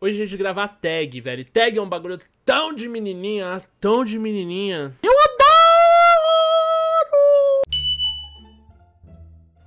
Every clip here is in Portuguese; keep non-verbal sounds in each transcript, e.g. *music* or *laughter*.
hoje a gente gravar tag, velho. Tag é um bagulho tão de menininha, tão de menininha. Eu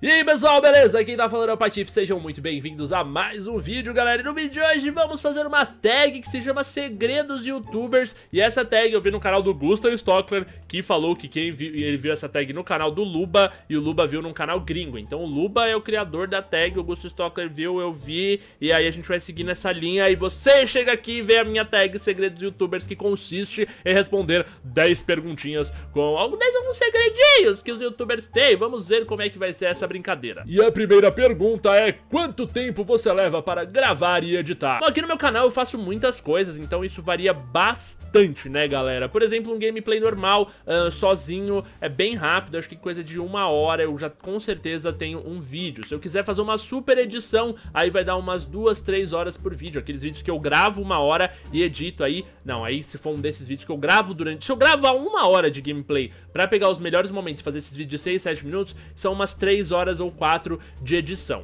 E aí pessoal, beleza? Quem tá falando é o Patife, sejam muito bem-vindos a mais um vídeo, galera. E no vídeo de hoje vamos fazer uma tag que se chama Segredos Youtubers. E essa tag eu vi no canal do Gustav Stockler, que falou que quem viu, ele viu essa tag no canal do Luba e o Luba viu num canal gringo. Então o Luba é o criador da tag, o Gustav Stockler viu, eu vi, e aí a gente vai seguir nessa linha. E você chega aqui e vê a minha tag Segredos Youtubers, que consiste em responder 10 perguntinhas com 10 alguns segredinhos que os youtubers têm. Vamos ver como é que vai ser essa brincadeira. E a primeira pergunta é quanto tempo você leva para gravar e editar? Bom, aqui no meu canal eu faço muitas coisas, então isso varia bastante bastante, né, galera? Por exemplo, um gameplay normal, uh, sozinho, é bem rápido, acho que coisa de uma hora eu já com certeza tenho um vídeo. Se eu quiser fazer uma super edição, aí vai dar umas duas, três horas por vídeo. Aqueles vídeos que eu gravo uma hora e edito aí, não, aí se for um desses vídeos que eu gravo durante... Se eu gravar uma hora de gameplay pra pegar os melhores momentos e fazer esses vídeos de 6, 7 minutos, são umas 3 horas ou 4 de edição.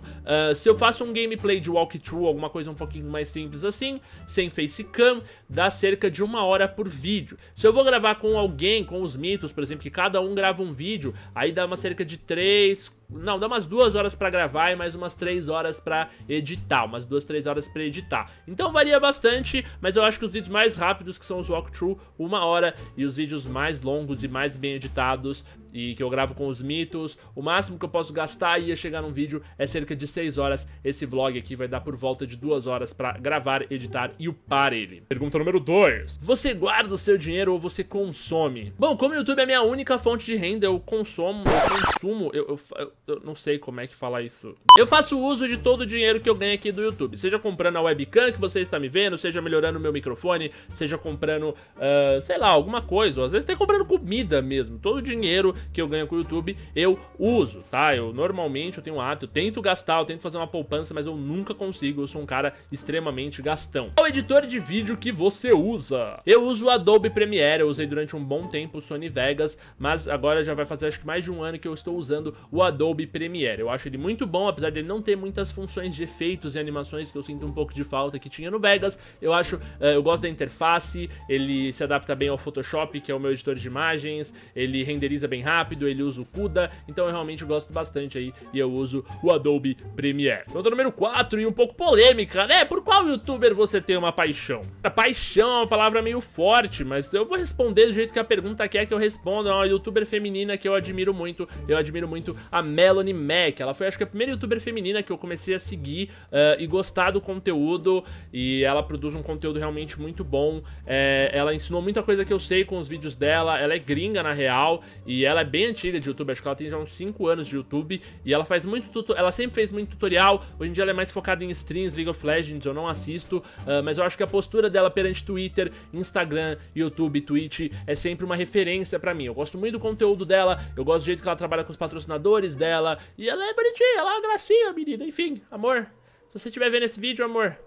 Uh, se eu faço um gameplay de walkthrough, alguma coisa um pouquinho mais simples assim, sem facecam, dá cerca de uma hora hora por vídeo. Se eu vou gravar com alguém, com os mitos, por exemplo, que cada um grava um vídeo, aí dá uma cerca de 3, não, dá umas duas horas para gravar e mais umas três horas para editar. Umas duas, três horas para editar. Então varia bastante, mas eu acho que os vídeos mais rápidos, que são os walkthrough, uma hora, e os vídeos mais longos e mais bem editados, e que eu gravo com os mitos, o máximo que eu posso gastar e ia chegar num vídeo é cerca de seis horas. Esse vlog aqui vai dar por volta de duas horas para gravar, editar e upar ele. Pergunta número dois: Você guarda o seu dinheiro ou você consome? Bom, como o YouTube é a minha única fonte de renda, eu consumo, eu consumo, eu, eu, eu eu não sei como é que fala isso. Eu faço uso de todo o dinheiro que eu ganho aqui do YouTube. Seja comprando a webcam que você está me vendo, seja melhorando o meu microfone, seja comprando, uh, sei lá, alguma coisa. Ou às vezes até comprando comida mesmo. Todo o dinheiro que eu ganho com o YouTube, eu uso, tá? Eu normalmente eu tenho um hábito, eu tento gastar, eu tento fazer uma poupança, mas eu nunca consigo. Eu sou um cara extremamente gastão. Qual é editor de vídeo que você usa? Eu uso o Adobe Premiere, eu usei durante um bom tempo o Sony Vegas, mas agora já vai fazer acho que mais de um ano que eu estou usando o Adobe Adobe Premiere. Eu acho ele muito bom, apesar de não ter muitas funções de efeitos e animações que eu sinto um pouco de falta que tinha no Vegas. Eu acho, eh, eu gosto da interface, ele se adapta bem ao Photoshop, que é o meu editor de imagens, ele renderiza bem rápido, ele usa o CUDA, então eu realmente gosto bastante aí e eu uso o Adobe Premiere. Nota número 4 e um pouco polêmica, né? Por qual youtuber você tem uma paixão? A paixão é uma palavra meio forte, mas eu vou responder do jeito que a pergunta quer que eu responda. É uma youtuber feminina que eu admiro muito, eu admiro muito a Melanie Mac. Ela foi, acho que, a primeira youtuber feminina que eu comecei a seguir uh, e gostar do conteúdo. E ela produz um conteúdo realmente muito bom. É, ela ensinou muita coisa que eu sei com os vídeos dela. Ela é gringa, na real, e ela é bem antiga de YouTube. Acho que ela tem já uns 5 anos de YouTube. E ela faz muito tutorial. Ela sempre fez muito tutorial. Hoje em dia ela é mais focada em streams, League of Legends, eu não assisto. Uh, mas eu acho que a postura dela perante Twitter, Instagram, YouTube, Twitch é sempre uma referência para mim. Eu gosto muito do conteúdo dela, eu gosto do jeito que ela trabalha com os patrocinadores dela dela. E ela é bonitinha, ela é uma gracinha, menina. Enfim, amor, se você estiver vendo esse vídeo, amor,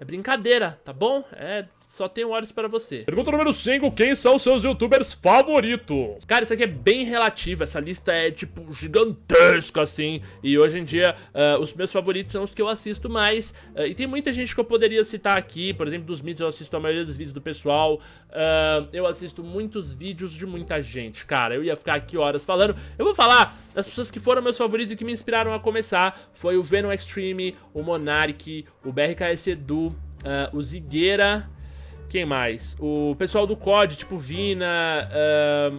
é brincadeira, tá bom? É só tenho olhos para você. Pergunta número 5. Quem são seus youtubers favoritos? Cara, isso aqui é bem relativo. Essa lista é, tipo, gigantesca, assim. E hoje em dia, uh, os meus favoritos são os que eu assisto mais. Uh, e tem muita gente que eu poderia citar aqui. Por exemplo, dos mídias, eu assisto a maioria dos vídeos do pessoal. Uh, eu assisto muitos vídeos de muita gente, cara. Eu ia ficar aqui horas falando. Eu vou falar das pessoas que foram meus favoritos e que me inspiraram a começar. Foi o Venom Extreme, o Monark, o BRKS Edu, o Zigueira... Quem mais? O pessoal do COD, tipo Vina,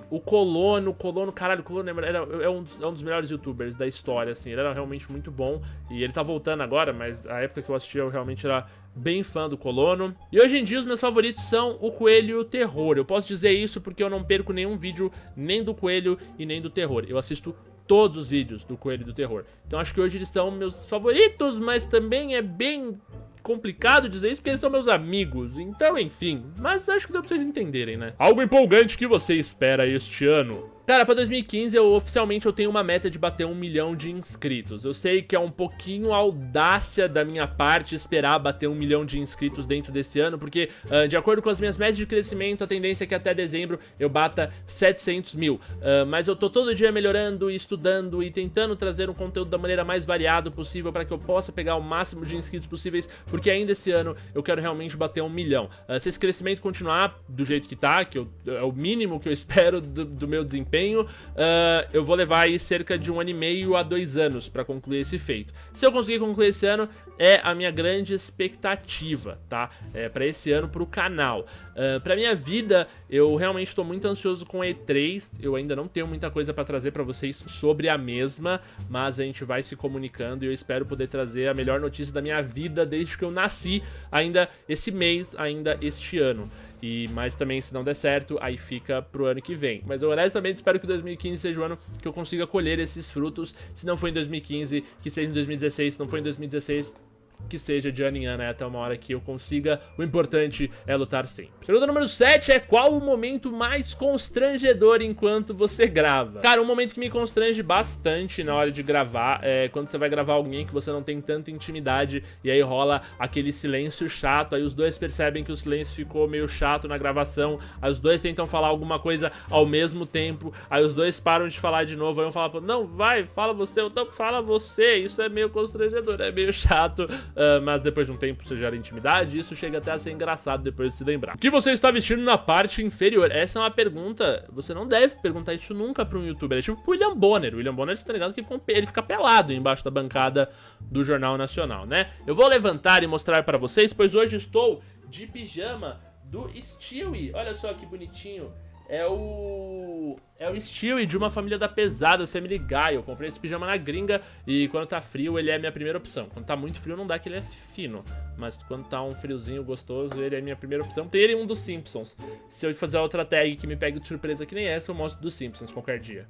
o Colono, Colono, caralho, o Colono era, era, um, dos, é um dos melhores youtubers da história, assim, ele era realmente muito bom. E ele tá voltando agora, mas a época que eu assisti eu realmente era bem fã do Colono. E hoje em dia os meus favoritos são o Coelho e o Terror. Eu posso dizer isso porque eu não perco nenhum vídeo nem do Coelho e nem do Terror. Eu assisto todos os vídeos do Coelho e do Terror. Então acho que hoje eles são meus favoritos, mas também é bem complicado dizer isso porque eles são meus amigos, então enfim. Mas acho que deu pra vocês entenderem, né? Algo empolgante que você espera este ano. Cara, pra 2015 eu oficialmente eu tenho uma meta de bater um milhão de inscritos. Eu sei que é um pouquinho audácia da minha parte esperar bater um milhão de inscritos dentro desse ano, porque uh, de acordo com as minhas metas de crescimento, a tendência é que até dezembro eu bata 700 mil. Uh, mas eu tô todo dia melhorando, estudando e tentando trazer um conteúdo da maneira mais variada possível para que eu possa pegar o máximo de inscritos possíveis, porque ainda esse ano eu quero realmente bater um milhão. Uh, se esse crescimento continuar do jeito que tá, que eu, é o mínimo que eu *laughs* espero do, do meu desempenho, desempenho, uh, eu vou levar aí cerca de um ano e meio a dois anos para concluir esse feito. Se eu conseguir concluir esse ano, é a minha grande expectativa, tá? É, para esse ano, para o canal. Uh, ah, para minha vida, eu realmente estou muito ansioso com E3. Eu ainda não tenho muita coisa para trazer para vocês sobre a mesma, mas a gente vai se comunicando e eu espero poder trazer a melhor notícia da minha vida desde que eu nasci, ainda esse mês, ainda este ano. E, mas também, se não der certo, aí fica pro ano que vem. Mas eu honestamente espero que 2015 seja o ano que eu consiga colher esses frutos. Se não for em 2015, que seja em 2016. Se não foi em 2016, que seja de ano ano, né? Até uma hora que eu consiga. O importante é lutar sempre. Pergunta número 7 é qual o momento mais constrangedor enquanto você grava? Cara, um momento que me constrange bastante na hora de gravar é quando você vai gravar alguém que você não tem tanta intimidade e aí rola aquele silêncio chato. Aí os dois percebem que o silêncio ficou meio chato na gravação. Aí os dois tentam falar alguma coisa ao mesmo tempo. Aí os dois param de falar de novo. Aí um fala, não, vai, fala você, não, fala você. Isso é meio constrangedor, é meio chato uh, mas depois de um tempo você gera intimidade, isso chega até a ser engraçado depois de se lembrar. O que você está vestindo na parte inferior? Essa é uma pergunta, você não deve perguntar isso nunca para um youtuber, é tipo o William Bonner, o William Bonner, você tá ligado que ele fica pelado embaixo da bancada do Jornal Nacional, né? Eu vou levantar e mostrar para vocês, pois hoje estou de pijama do Stewie, olha só que bonitinho, é o é o Steel de uma família da pesada, me Guy. Eu comprei esse pijama na gringa e quando tá frio ele é a minha primeira opção. Quando tá muito frio não dá que ele é fino, mas quando tá um friozinho gostoso ele é a minha primeira opção. Tem um dos Simpsons. Se eu fazer outra tag que me pegue de surpresa que nem essa, eu mostro dos Simpsons qualquer dia.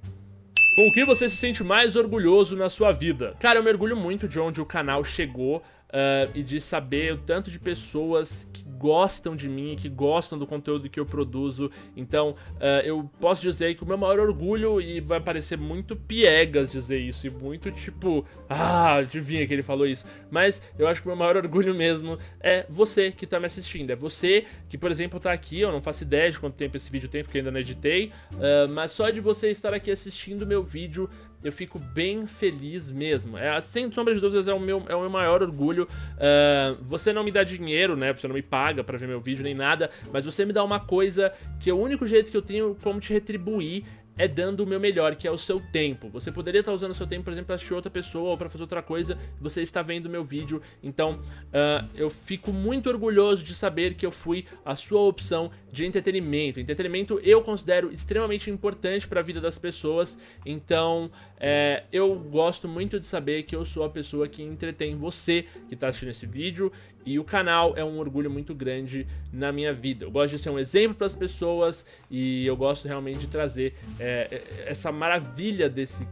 Com o que você se sente mais orgulhoso na sua vida? Cara, eu mergulho muito de onde o canal chegou Uh, e de saber o tanto de pessoas que gostam de mim, que gostam do conteúdo que eu produzo. Então, uh, eu posso dizer que o meu maior orgulho, e vai parecer muito piegas dizer isso, e muito tipo, ah, adivinha que ele falou isso. Mas eu acho que o meu maior orgulho mesmo é você que tá me assistindo. É você que, por exemplo, tá aqui, eu não faço ideia de quanto tempo esse vídeo tem, porque ainda não editei, uh, mas só de você estar aqui assistindo meu vídeo eu fico bem feliz mesmo. É, sem sombra de dúvidas, é o meu, é o meu maior orgulho. Uh, você não me dá dinheiro, né? Você não me paga para ver meu vídeo nem nada, mas você me dá uma coisa que é o único jeito que eu tenho como te retribuir é dando o meu melhor, que é o seu tempo. Você poderia estar usando o seu tempo, por exemplo, para assistir outra pessoa ou para fazer outra coisa, você está vendo o meu vídeo. Então, uh, eu fico muito orgulhoso de saber que eu fui a sua opção de entretenimento. Entretenimento eu considero extremamente importante para a vida das pessoas, então é, eu gosto muito de saber que eu sou a pessoa que entretém você que está assistindo esse vídeo e o canal é um orgulho muito grande na minha vida. Eu gosto de ser um exemplo para as pessoas e eu gosto realmente de trazer é, essa maravilha desse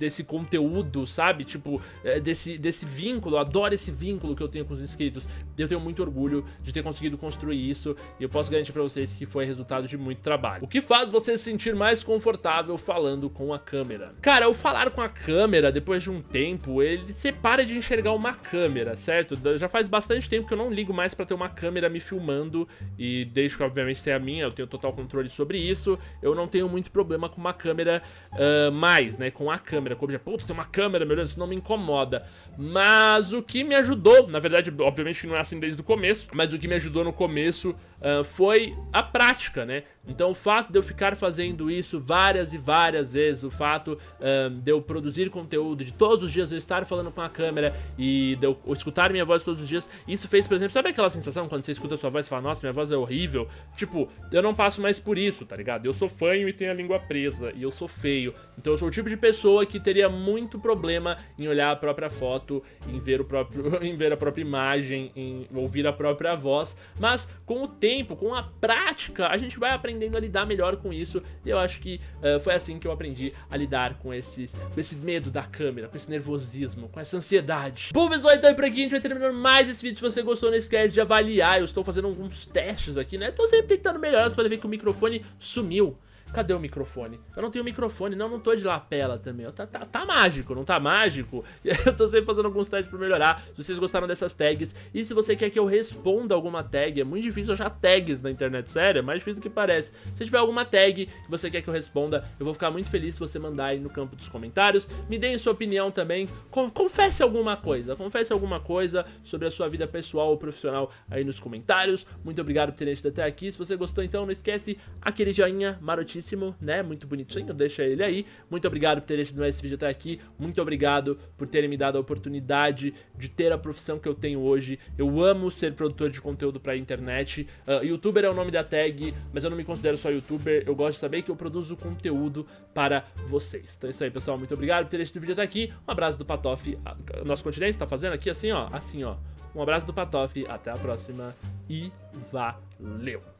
desse conteúdo, sabe? Tipo, é, desse, desse vínculo, eu adoro esse vínculo que eu tenho com os inscritos. Eu tenho muito orgulho de ter conseguido construir isso e eu posso garantir pra vocês que foi resultado de muito trabalho. O que faz você se sentir mais confortável falando com a câmera? Cara, o falar com a câmera, depois de um tempo, ele separa de enxergar uma câmera, certo? Já faz bastante tempo que eu não ligo mais pra ter uma câmera me filmando e desde que obviamente tenha a minha, eu tenho total controle sobre isso, eu não tenho muito problema com uma câmera uh, mais, né, com a câmera câmera, com objeto. Putz, tem uma câmera me olhando, isso não me incomoda. Mas o que me ajudou, na verdade, obviamente que não é assim desde o começo, mas o que me ajudou no começo uh, foi a prática, né? Então o fato de eu ficar fazendo isso várias e várias vezes, o fato uh, de eu produzir conteúdo, de todos os dias eu estar falando com a câmera e de eu escutar minha voz todos os dias, isso fez, por exemplo, sabe aquela sensação quando você escuta a sua voz e fala, nossa, minha voz é horrível? Tipo, eu não passo mais por isso, tá ligado? Eu sou fanho e tenho a língua presa, e eu sou feio. Então eu sou o tipo de pessoa que que teria muito problema em olhar a própria foto, em ver, o próprio, *laughs* em ver a própria imagem, em ouvir a própria voz. Mas com o tempo, com a prática, a gente vai aprendendo a lidar melhor com isso. E eu acho que uh, foi assim que eu aprendi a lidar com, esses, com esse medo da câmera, com esse nervosismo, com essa ansiedade. Bom, pessoal, então é por aqui. A gente vai terminando mais esse vídeo. Se você gostou, não esquece de avaliar. Eu estou fazendo alguns testes aqui, né? Tô sempre tentando melhorar. Você pode ver que o microfone sumiu. Cadê o microfone? Eu não tenho microfone, não, não tô de lapela também. tá, tá, tá, mágico, não tá mágico? E *laughs* aí eu tô sempre fazendo alguns tags pra melhorar. Se vocês gostaram dessas tags e se você quer que eu responda alguma tag, é muito difícil achar tags na internet, sério, é mais difícil do que parece. Se tiver alguma tag que você quer que eu responda, eu vou ficar muito feliz se você mandar aí no campo dos comentários. Me deem sua opinião também. confesse alguma coisa, confesse alguma coisa sobre a sua vida pessoal ou profissional aí nos comentários. Muito obrigado por terem assistido até aqui. Se você gostou, então não esquece aquele joinha marotinho baratíssimo, né? Muito bonitinho, então deixa ele aí. Muito obrigado por ter assistido esse vídeo até aqui. Muito obrigado por terem me dado a oportunidade de ter a profissão que eu tenho hoje. Eu amo ser produtor de conteúdo pra internet. Uh, youtuber é o nome da tag, mas eu não me considero só youtuber. Eu gosto de saber que eu produzo conteúdo para vocês. Então é isso aí, pessoal. Muito obrigado por ter assistido o vídeo até aqui. Um abraço do Patof. Ah, nosso continente tá fazendo aqui assim, ó. Assim, ó. Um abraço do Patof. Até a próxima e valeu!